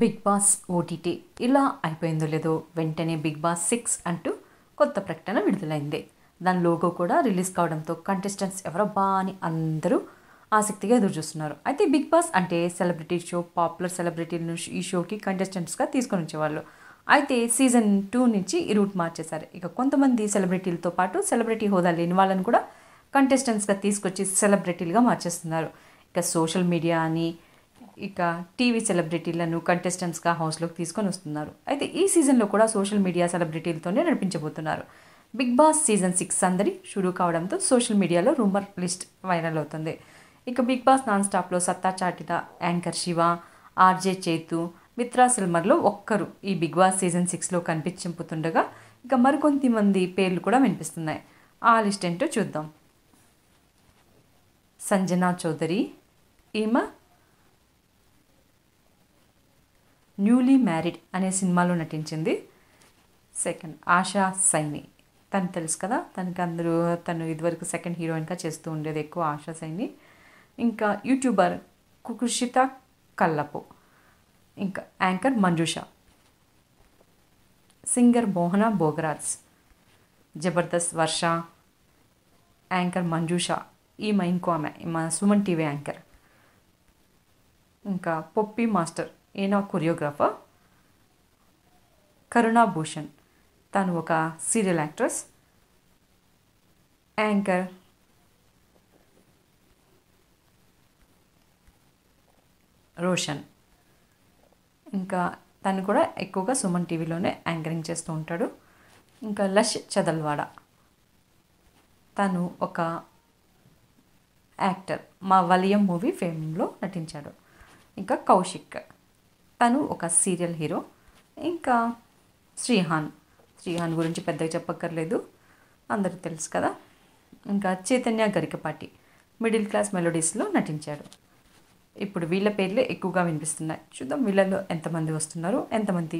big boss OTT ఇలా అయిపోయిందో లేదో వెంటనే బిగ్ బాస్ సిక్స్ అంటూ కొత్త ప్రకటన విడుదలైంది దాని లోగో కూడా రిలీజ్ కావడంతో కంటెస్టెంట్స్ ఎవరో బా అని అందరూ ఆసక్తిగా ఎదురు చూస్తున్నారు అయితే బిగ్ బాస్ అంటే సెలబ్రిటీ షో పాపులర్ సెలబ్రిటీలను ఈ షోకి కంటెస్టెంట్స్గా తీసుకొని వచ్చేవాళ్ళు అయితే సీజన్ టూ నుంచి ఈ రూట్ మార్చేశారు ఇక కొంతమంది సెలబ్రిటీలతో పాటు సెలబ్రిటీ హోదా లేని వాళ్ళని కూడా కంటెస్టెంట్స్గా తీసుకొచ్చి సెలబ్రిటీలుగా మార్చేస్తున్నారు ఇక సోషల్ మీడియా అని ఇక టీవీ సెలబ్రిటీలను కంటెస్టెంట్స్గా హౌస్లోకి తీసుకొని వస్తున్నారు అయితే ఈ సీజన్లో కూడా సోషల్ మీడియా సెలబ్రిటీలతోనే నడిపించబోతున్నారు బిగ్ బాస్ సీజన్ సిక్స్ అందరి షురూ కావడంతో సోషల్ మీడియాలో రూమర్ లిస్ట్ వైరల్ అవుతుంది ఇక బిగ్ బాస్ నాన్ స్టాప్లో సత్తా చాటిన యాంకర్ శివ ఆర్జే చేతు మిత్రా సిల్మర్లో ఒక్కరు ఈ బిగ్ బాస్ సీజన్ సిక్స్లో కనిపించింపుతుండగా ఇక మరికొంతమంది పేర్లు కూడా వినిపిస్తున్నాయి ఆ లిస్ట్ ఏంటో చూద్దాం సంజనా చౌదరి ఈమా న్యూలీ మ్యారీడ్ అనే సినిమాలో నటించింది సెకండ్ ఆశా సైని తను తెలుసు కదా తనకి అందరూ తను ఇదివరకు సెకండ్ హీరోయిన్గా చేస్తూ ఉండేది ఎక్కువ ఆశా సైని ఇంకా యూట్యూబర్ కుకుషిత కల్లపు ఇంకా anchor Manjusha singer Mohana Bhogaraj Jabardasth Varsha anchor Manjusha ఈమె ఇంకో ఆమె మా సుమన్ టీవీ యాంకర్ ఇంకా పొప్పి మాస్టర్ ఈయన కొరియోగ్రాఫర్ కరుణా భూషణ్ తను ఒక సీరియల్ యాక్ట్రెస్ యాంకర్ రోషన్ ఇంకా తను కూడా ఎక్కువగా సుమన్ టీవీలోనే యాంకరింగ్ చేస్తూ ఉంటాడు ఇంకా లష్ చదల్వాడ తను ఒక యాక్టర్ మా వలియం మూవీ ఫేమ్లో నటించాడు ఇంకా కౌశిక్ తను ఒక సీరియల్ హీరో ఇంకా శ్రీహాన్ శ్రీహాన్ గురించి పెద్దగా చెప్పక్కర్లేదు అందరూ తెలుసు కదా ఇంకా చైతన్య గరికపాటి మిడిల్ క్లాస్ మెలోడీస్లో నటించాడు ఇప్పుడు వీళ్ళ పేర్లే ఎక్కువగా వినిపిస్తున్నాయి చూద్దాం వీళ్ళలో ఎంతమంది వస్తున్నారు ఎంతమంది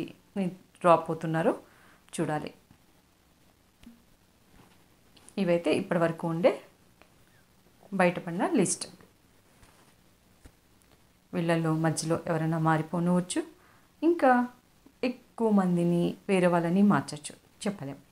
డ్రాప్ అవుతున్నారో చూడాలి ఇవైతే ఇప్పటివరకు ఉండే బయటపడిన లిస్ట్ వీళ్ళల్లో మధ్యలో ఎవరైనా మారిపోనవచ్చు ఇంకా ఎక్కువ మందిని వేరే వాళ్ళని మార్చచ్చు చెప్పలేము